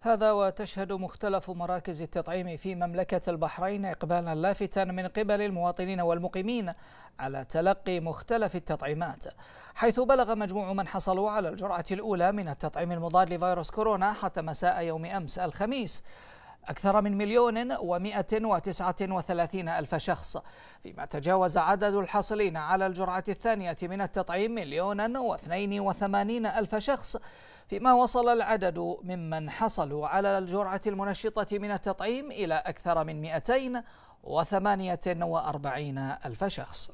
هذا وتشهد مختلف مراكز التطعيم في مملكة البحرين إقبالا لافتا من قبل المواطنين والمقيمين على تلقي مختلف التطعيمات حيث بلغ مجموع من حصلوا على الجرعة الأولى من التطعيم المضاد لفيروس كورونا حتى مساء يوم أمس الخميس أكثر من مليون ومائة وتسعة وثلاثين ألف شخص فيما تجاوز عدد الحاصلين على الجرعة الثانية من التطعيم مليون واثنين وثمانين ألف شخص فيما وصل العدد ممن حصلوا على الجرعة المنشطة من التطعيم إلى أكثر من وأربعين ألف شخص